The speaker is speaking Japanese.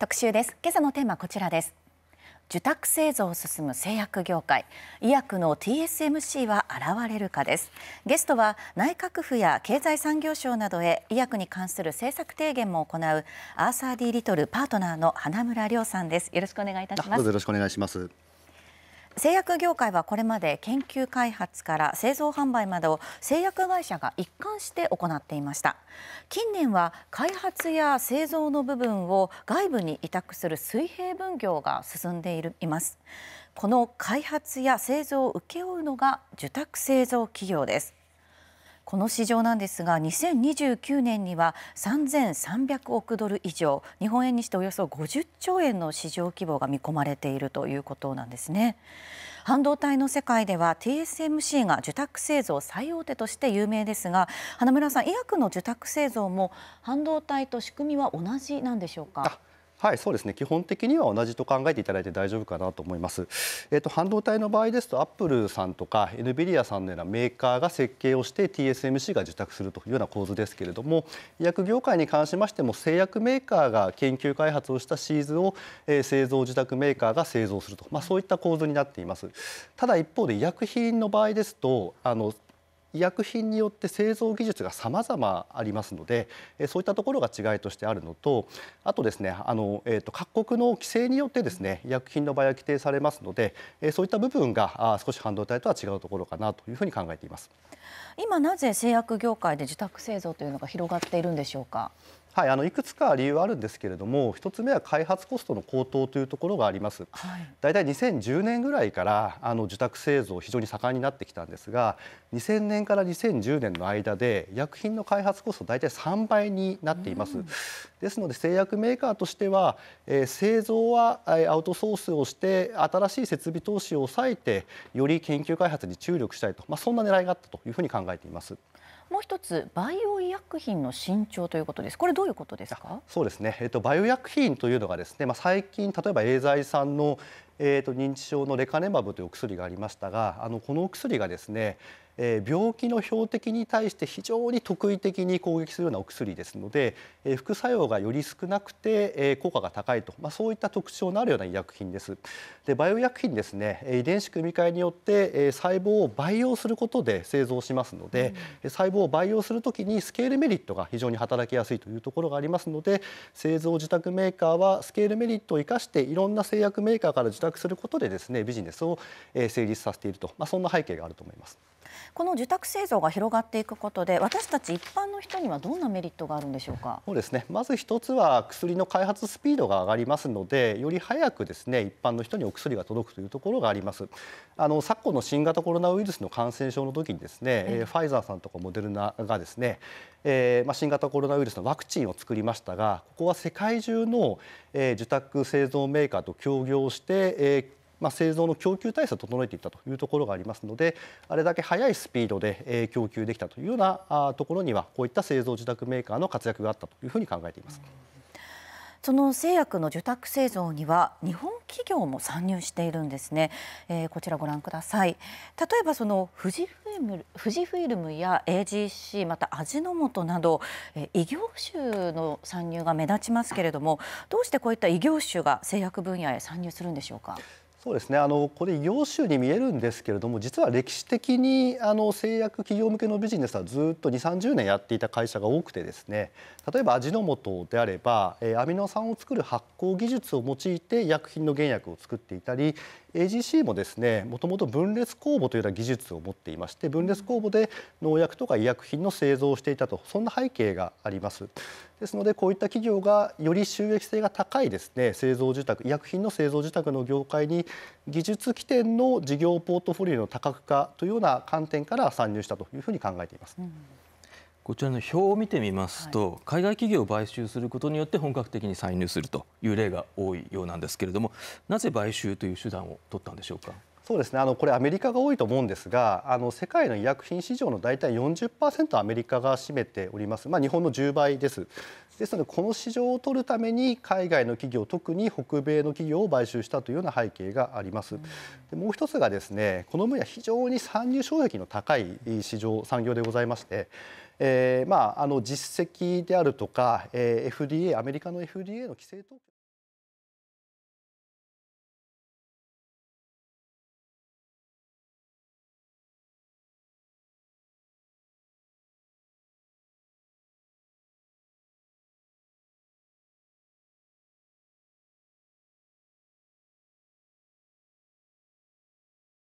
特集です今朝のテーマこちらです受託製造を進む製薬業界医薬の TSMC は現れるかですゲストは内閣府や経済産業省などへ医薬に関する政策提言も行うアーサー・ディ・リトルパートナーの花村亮さんですよろしくお願いいたしますよろしくお願いします製薬業界はこれまで研究開発から製造販売までを製薬会社が一貫して行っていました近年は開発や製造の部分を外部に委託する水平分業が進んでいるいますこの開発や製造を請け負うのが受託製造企業ですこの市場なんですが2029年には3300億ドル以上日本円にしておよそ50兆円の市場規模が見込まれているということなんですね。半導体の世界では TSMC が受託製造最大手として有名ですが花村さん医薬の受託製造も半導体と仕組みは同じなんでしょうか。はい、そうですね。基本的には同じと考えていただいて大丈夫かなと思います。えっ、ー、と半導体の場合ですと、アップルさんとか NVIDIA さんのようなメーカーが設計をして TSMC が受託するというような構図ですけれども、医薬業界に関しましても製薬メーカーが研究開発をしたシーズを、えー、製造受託メーカーが製造すると、まあそういった構図になっています。ただ一方で医薬品の場合ですと、あの医薬品によって製造技術が様々ありますので、えそういったところが違いとしてあるのと、あとですね、あのえっ、ー、と各国の規制によってですね、医薬品の場合は規定されますので、えそういった部分があ少し半導体とは違うところかなというふうに考えています。今なぜ製薬業界で受託製造というのが広がっているんでしょうか。はい、あのいくつか理由はあるんですけれども1つ目は開発コストの高騰というところがあります、はい、大体2010年ぐらいからあの受託製造非常に盛んになってきたんですが2000年から2010年の間で薬品の開発コスト大体3倍になっています、ですので製薬メーカーとしては、えー、製造はアウトソースをして新しい設備投資を抑えてより研究開発に注力したいと、まあ、そんな狙いがあったというふうに考えています。もう一つバイオ医薬品の伸長ということです。これどういうことですか。そうですね。えっとバイオ医薬品というのがですね、まあ最近例えばエーザイさんのえっと、認知症のレカネマブという薬がありましたがあのこの薬がですね、え病気の標的に対して非常に特異的に攻撃するようなお薬ですので、え副作用がより少なくて、え効果が高いと、まあ、そういった特徴のあるような医薬品です。でバイオ医薬品ですね遺伝子組み換えによって、え細胞を培養することで製造しますので、うん、細胞を培養するときにスケールメリットが非常に働きやすいというところがありますので製造受託メーカーはスケールメリットを生かしていろんな製薬メーカーから受託することでですねビジネスを成立させていると、まあ、そんな背景があると思います。この受託製造が広がっていくことで私たち一般の人にはどんなメリットがあるんでしょうかそうですねまず一つは薬の開発スピードが上がりますのでより早くですね一般の人にお薬が届くというところがありますあの昨今の新型コロナウイルスの感染症の時にですね、えファイザーさんとかモデルナがですね、えーまあ、新型コロナウイルスのワクチンを作りましたがここは世界中の、えー、受託製造メーカーと協業して、えーまあ、製造の供給体制を整えていったというところがありますのであれだけ速いスピードで、え供給できたというようなところにはこういった製造受託メーカーの活躍があったというふうに考えています。その製薬の受託製造には日本企業も参入しているんですね、えー、こちらご覧ください例えばその富士フイルム富士フイルムや AGC また味の素など、えー、異業種の参入が目立ちますけれどもどうしてこういった異業種が製薬分野へ参入するんでしょうかそうですねあのこれ業種に見えるんですけれども実は歴史的にあの製薬企業向けのビジネスはずっと2 3 0年やっていた会社が多くてですね例えば味の素であれば、えー、アミノ酸を作る発酵技術を用いて医薬品の原薬を作っていたり AGC もですねもともと分裂酵母というような技術を持っていまして分裂酵母で農薬とか医薬品の製造をしていたとそんな背景があります。ですのでこういった企業がより収益性が高いですね製造受託医薬品の製造受託の業界に技術起点の事業ポートフォリオの多角化というような観点から参入したというふうに考えています。うんこちらの表を見てみますと、はい、海外企業を買収することによって本格的に参入するという例が多いようなんですけれどもなぜ買収という手段を取ったんでしょうか。そうですねあのこれアメリカが多いと思うんですがあの世界の医薬品市場の大体40%アメリカが占めております、まあ、日本の10倍ですですのでこの市場を取るために海外の企業特に北米の企業を買収したというような背景があります、でもう一つがですねこの分野非常に参入障壁の高い市場産業でございましてえーまあ、あの実績であるとか、えー、FDA アメリカの FDA の規制当